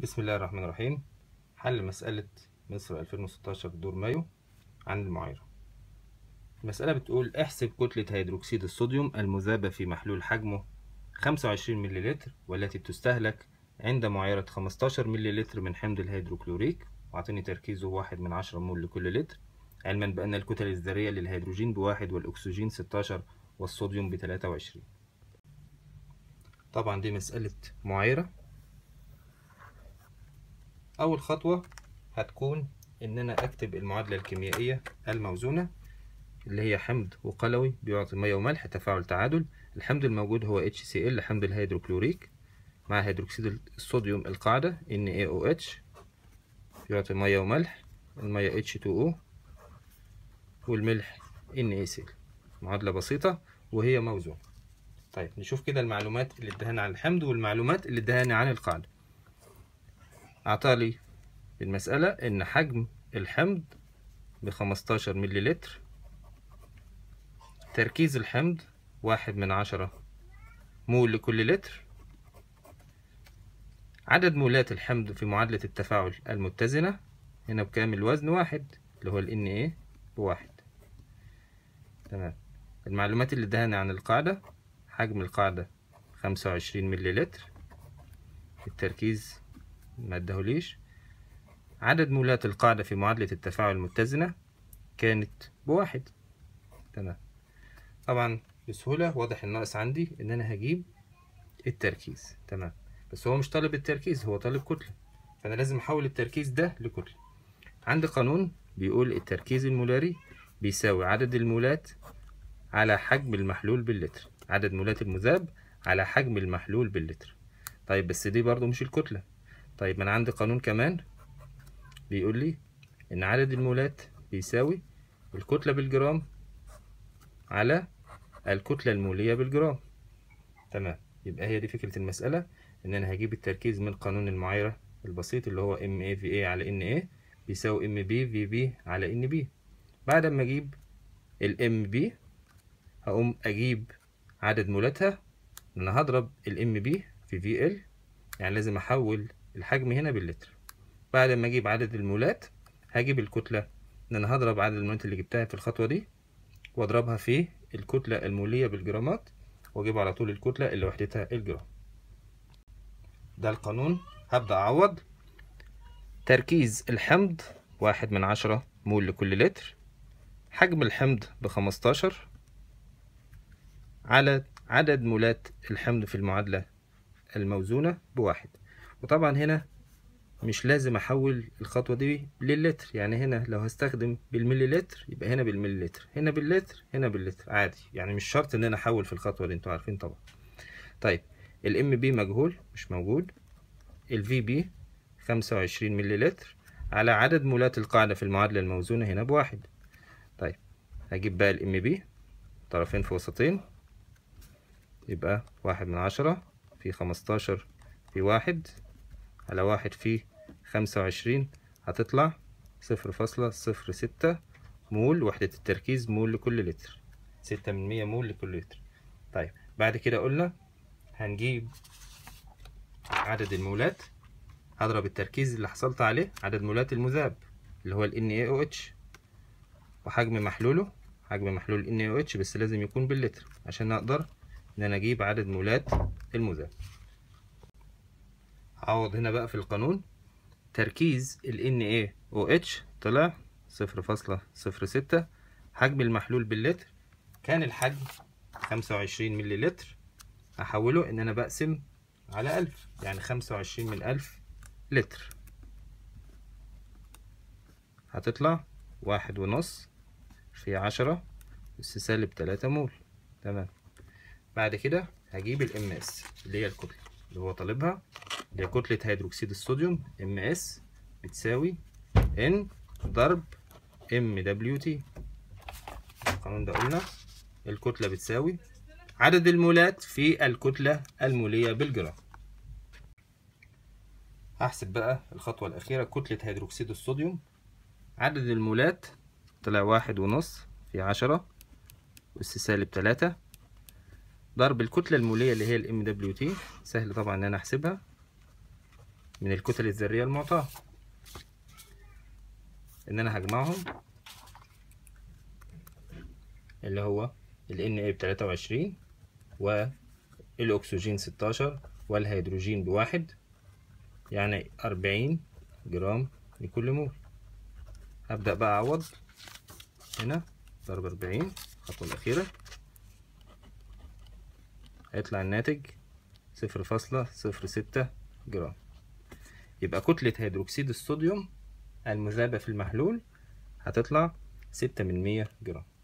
بسم الله الرحمن الرحيم حل مسألة مصر 2016 دور مايو عن المعايرة المسألة بتقول احسب كتلة هيدروكسيد الصوديوم المذابة في محلول حجمه 25 مللتر والتي بتستهلك عند معايرة 15 مللتر من حمض الهيدروكلوريك وعطيني تركيزه واحد من عشرة مول لكل لتر علما بأن الكتل الذرية للهيدروجين بواحد والأكسجين 16 والصوديوم بتلاتة وعشرين طبعا دي مسألة معايرة اول خطوه هتكون ان انا اكتب المعادله الكيميائيه الموزونه اللي هي حمض وقلوي بيعطي ميه وملح تفاعل تعادل الحمض الموجود هو HCl حمض الهيدروكلوريك مع هيدروكسيد الصوديوم القاعده NaOH بيعطي ميه وملح الميه H2O والملح NaCl معادله بسيطه وهي موزونه طيب نشوف كده المعلومات اللي ادهانا عن الحمض والمعلومات اللي ادهانا عن القاعده أعطى لي المسألة إن حجم الحمض بخمستاشر مليلتر تركيز الحمض واحد من عشرة مول لكل لتر عدد مولات الحمض في معادلة التفاعل المتزنة هنا بكامل وزن واحد اللي هو ال Na إيه بواحد تمام المعلومات اللي ادهاني عن القاعدة حجم القاعدة خمسة وعشرين مللتر التركيز ما ادهوليش عدد مولات القاعدة في معادلة التفاعل المتزنة كانت بواحد تمام طبعا بسهولة واضح الناقص عندي ان انا هجيب التركيز تمام بس هو مش طالب التركيز هو طالب كتلة فانا لازم احول التركيز ده لكتلة عندي قانون بيقول التركيز المولاري بيساوي عدد المولات على حجم المحلول باللتر عدد مولات المذاب على حجم المحلول باللتر طيب بس دي برضو مش الكتلة طيب انا عندي قانون كمان بيقول لي ان عدد المولات بيساوي الكتلة بالجرام على الكتلة المولية بالجرام تمام يبقى هي دي فكرة المسألة ان انا هجيب التركيز من قانون المعايرة البسيط اللي هو اي على اي بيساوي بي على بي بعد ما اجيب الام بي هقوم اجيب عدد مولاتها انا هضرب الام بي في في ال يعني لازم احول الحجم هنا باللتر بعد ما اجيب عدد المولات هجيب الكتله ان انا هضرب عدد المولات اللي جبتها في الخطوه دي واضربها في الكتله الموليه بالجرامات واجيب على طول الكتله اللي وحدتها الجرام ده القانون هبدا اعوض تركيز الحمض واحد من عشرة مول لكل لتر حجم الحمض بخمستاشر على عدد مولات الحمض في المعادلة الموزونة بواحد وطبعا هنا مش لازم احول الخطوة دي للتر يعني هنا لو هستخدم بالملي لتر يبقى هنا بالملي لتر هنا باللتر هنا باللتر عادي يعني مش شرط ان انا احول في الخطوة دي انتوا عارفين طبعا طيب الام بي مجهول مش موجود الفي بي 25 ملي لتر على عدد مولات القاعدة في المعادلة الموزونة هنا بواحد طيب هجيب بقى الام بي طرفين في وسطين يبقى واحد من عشرة في خمستاشر في واحد على واحد في خمسة وعشرين هتطلع صفر فاصلة صفر ستة مول وحدة التركيز مول لكل لتر ستة من مية مول لكل لتر طيب بعد كده قلنا هنجيب عدد المولات هضرب التركيز اللي حصلت عليه عدد مولات المذاب اللي هو ال NaOH وحجم محلوله حجم محلول NaOH بس لازم يكون باللتر عشان اقدر ان انا اجيب عدد مولات المذاب عوض هنا بقى في القانون تركيز ال NaOH طلع 0.06 حجم المحلول باللتر كان الحجم 25 ملي لتر هحوله ان انا بقسم على 1000 يعني 25 من 1000 لتر هتطلع واحد ونص في عشرة أس سالب تلاتة مول تمام بعد كده هجيب الام اس اللي هي الكتلة اللي هو طالبها لكتلة هيدروكسيد الصوديوم MS بتساوي N ضرب MWT القانون ده قلنا الكتلة بتساوي عدد المولات في الكتلة المولية بالجرام هحسب بقى الخطوة الأخيرة كتلة هيدروكسيد الصوديوم عدد المولات طلع واحد ونص في عشرة أس سالب تلاتة ضرب الكتلة المولية اللي هي ال MWT سهل طبعا إن أنا أحسبها من الكتل الذرية المعطاة ان انا هجمعهم اللي هو ال ان اي ب 23 والاكسجين 16 والهيدروجين بواحد يعني 40 جرام لكل مول هبدأ بقى أعوض هنا ضرب 40 الخطوة الأخيرة هيطلع الناتج 0.06 جرام يبقى كتلة هيدروكسيد الصوديوم المذابة في المحلول هتطلع ستة من مية جرام